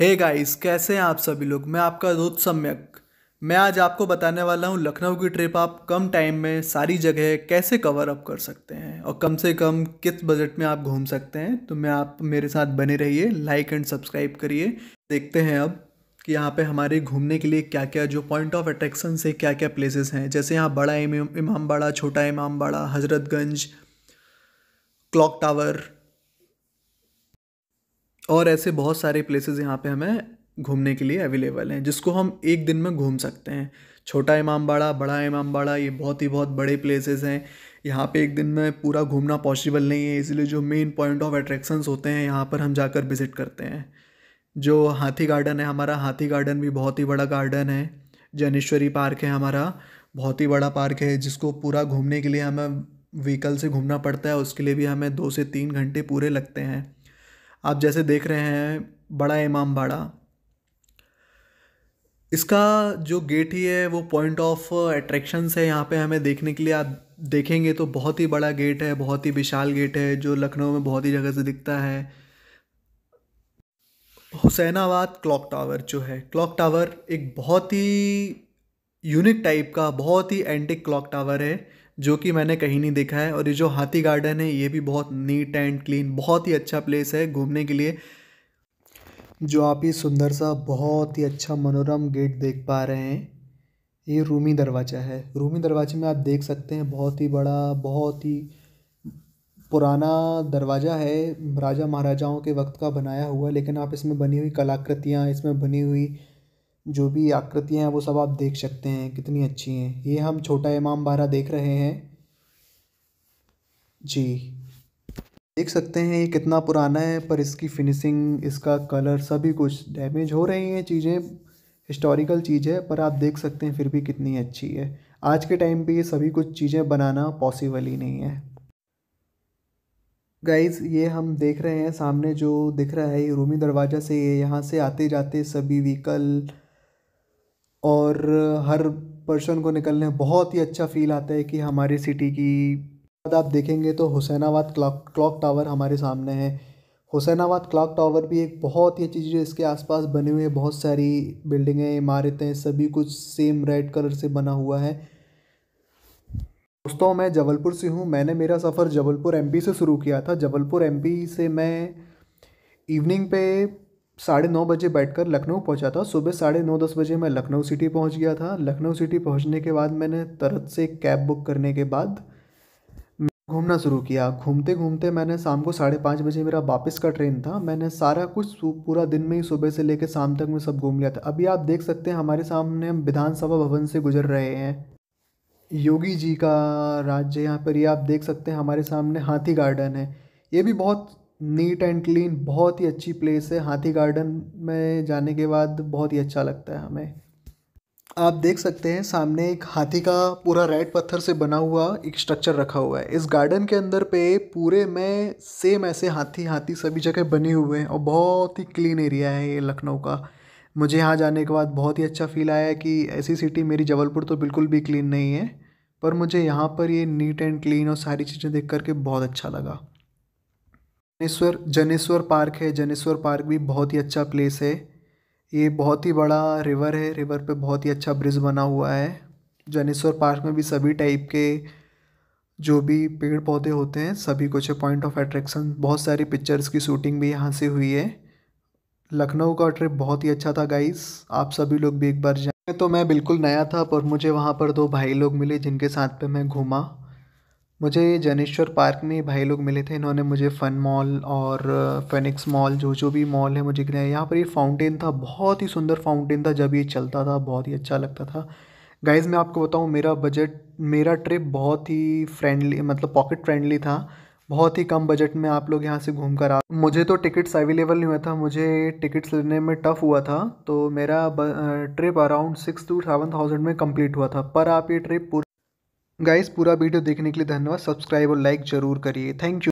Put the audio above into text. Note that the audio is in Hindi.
हे hey गाइस कैसे हैं आप सभी लोग मैं आपका दोस्त सम्यक मैं आज आपको बताने वाला हूँ लखनऊ की ट्रिप आप कम टाइम में सारी जगह कैसे कवर अप कर सकते हैं और कम से कम किस बजट में आप घूम सकते हैं तो मैं आप मेरे साथ बने रहिए लाइक एंड सब्सक्राइब करिए देखते हैं अब कि यहाँ पे हमारे घूमने के लिए क्या क्या जो पॉइंट ऑफ अट्रैक्शन से क्या क्या प्लेसेस हैं जैसे यहाँ बड़ा इमाम बाड़ा छोटा बाड़ा हज़रतगंज क्लॉक टावर और ऐसे बहुत सारे प्लेसेस यहाँ पे हमें घूमने के लिए अवेलेबल हैं जिसको हम एक दिन में घूम सकते हैं छोटा इमाम बाड़ा बड़ा इमाम बाड़ा ये बहुत ही बहुत बड़े प्लेसेस हैं यहाँ पे एक दिन में पूरा घूमना पॉसिबल नहीं है इसलिए जो मेन पॉइंट ऑफ अट्रैक्शंस होते हैं यहाँ पर हम जाकर विज़िट करते हैं जो हाथी गार्डन है हमारा हाथी गार्डन भी बहुत ही बड़ा गार्डन है जैनेश्वरी पार्क है हमारा बहुत ही बड़ा पार्क है जिसको पूरा घूमने के लिए हमें व्हीकल से घूमना पड़ता है उसके लिए भी हमें दो से तीन घंटे पूरे लगते हैं आप जैसे देख रहे हैं बड़ा इमाम बाड़ा इसका जो गेट ही है वो पॉइंट ऑफ अट्रैक्शन है यहाँ पे हमें देखने के लिए आप देखेंगे तो बहुत ही बड़ा गेट है बहुत ही विशाल गेट है जो लखनऊ में बहुत ही जगह से दिखता है हुसैनाबाद क्लॉक टावर जो है क्लॉक टावर एक बहुत ही यूनिक टाइप का बहुत ही एंटिक क्लॉक टावर है जो कि मैंने कहीं नहीं देखा है और ये जो हाथी गार्डन है ये भी बहुत नीट एंड क्लीन बहुत ही अच्छा प्लेस है घूमने के लिए जो आप ये सुंदर सा बहुत ही अच्छा मनोरम गेट देख पा रहे हैं ये रूमी दरवाज़ा है रूमी दरवाजे में आप देख सकते हैं बहुत ही बड़ा बहुत ही पुराना दरवाज़ा है राजा महाराजाओं के वक्त का बनाया हुआ लेकिन आप इसमें बनी हुई कलाकृतियाँ इसमें बनी हुई जो भी आकृतियाँ हैं वो सब आप देख सकते हैं कितनी अच्छी हैं ये हम छोटा इमाम बारा देख रहे हैं जी देख सकते हैं ये कितना पुराना है पर इसकी फिनिशिंग इसका कलर सभी कुछ डैमेज हो रही हैं चीज़ें हिस्टोरिकल चीज़ है पर आप देख सकते हैं फिर भी कितनी अच्छी है आज के टाइम पे ये सभी कुछ चीज़ें बनाना पॉसिबल ही नहीं है गाइज ये हम देख रहे हैं सामने जो दिख रहा है ये रूमी दरवाज़ा से ये यहाँ से आते जाते सभी व्हीकल और हर पर्सन को निकलने बहुत ही अच्छा फील आता है कि हमारी सिटी की बाद आप देखेंगे तो हुसैनाबाद क्लॉक क्लॉक टावर हमारे सामने है हुसैनाबाद क्लॉक टावर भी एक बहुत ही अच्छी चीज़ है इसके आसपास बने हुए बहुत सारी बिल्डिंगें इमारतें सभी कुछ सेम रेड कलर से बना हुआ है दोस्तों मैं जबलपुर से हूँ मैंने मेरा सफ़र जबलपुर एमपी से शुरू किया था जबलपुर एमपी से मैं इवनिंग पे साढ़े नौ बजे बैठकर लखनऊ पहुंचा था सुबह साढ़े नौ दस बजे मैं लखनऊ सिटी पहुंच गया था लखनऊ सिटी पहुंचने के बाद मैंने तरत से कैब बुक करने के बाद घूमना शुरू किया घूमते घूमते मैंने शाम को साढ़े पाँच बजे मेरा वापस का ट्रेन था मैंने सारा कुछ पूरा दिन में ही सुबह से लेकर शाम तक मैं सब घूम लिया था अभी आप देख सकते हैं हमारे सामने हम विधानसभा भवन से गुजर रहे हैं योगी जी का राज्य यहाँ पर ये आप देख सकते हैं हमारे सामने हाथी गार्डन है ये भी बहुत नीट एंड क्लीन बहुत ही अच्छी प्लेस है हाथी गार्डन में जाने के बाद बहुत ही अच्छा लगता है हमें आप देख सकते हैं सामने एक हाथी का पूरा रेड पत्थर से बना हुआ एक स्ट्रक्चर रखा हुआ है इस गार्डन के अंदर पे पूरे में सेम ऐसे हाथी हाथी सभी जगह बने हुए हैं और बहुत ही क्लीन एरिया है ये लखनऊ का मुझे यहाँ जाने के बाद बहुत ही अच्छा फील आया कि ऐसी सिटी मेरी जबलपुर तो बिल्कुल भी क्लीन नहीं है पर मुझे यहाँ पर ये नीट एंड क्लीन और सारी चीज़ें देख करके बहुत अच्छा लगा जनेश्वर जनेश्वर पार्क है जनेश्वर पार्क भी बहुत ही अच्छा प्लेस है ये बहुत ही बड़ा रिवर है रिवर पे बहुत ही अच्छा ब्रिज बना हुआ है जनेश्वर पार्क में भी सभी टाइप के जो भी पेड़ पौधे होते हैं सभी कुछ पॉइंट ऑफ अट्रैक्शन बहुत सारी पिक्चर्स की शूटिंग भी यहाँ से हुई है लखनऊ का ट्रिप बहुत ही अच्छा था गाइस आप सभी लोग भी एक बार जाए तो मैं बिल्कुल नया था पर मुझे वहाँ पर दो भाई लोग मिले जिनके साथ पे मैं घूमा मुझे जनेश्वर पार्क में भाई लोग मिले थे इन्होंने मुझे फ़न मॉल और फ़ेनिक्स मॉल जो जो भी मॉल है मुझे गिराया यहाँ पर ये फाउंटेन था बहुत ही सुंदर फाउंटेन था जब ये चलता था बहुत ही अच्छा लगता था गाइज़ मैं आपको बताऊँ मेरा बजट मेरा ट्रिप बहुत ही फ्रेंडली मतलब पॉकेट फ्रेंडली था बहुत ही कम बजट में आप लोग यहाँ से घूम कर आ मुझे तो टिकट्स अवेलेबल नहीं हुआ था मुझे टिकट्स लेने में टफ़ हुआ था तो मेरा trip around six to seven thousand में कंप्लीट हुआ था पर आप ये ट्रिप गाइस पूरा वीडियो देखने के लिए धन्यवाद सब्सक्राइब और लाइक जरूर करिए थैंक यू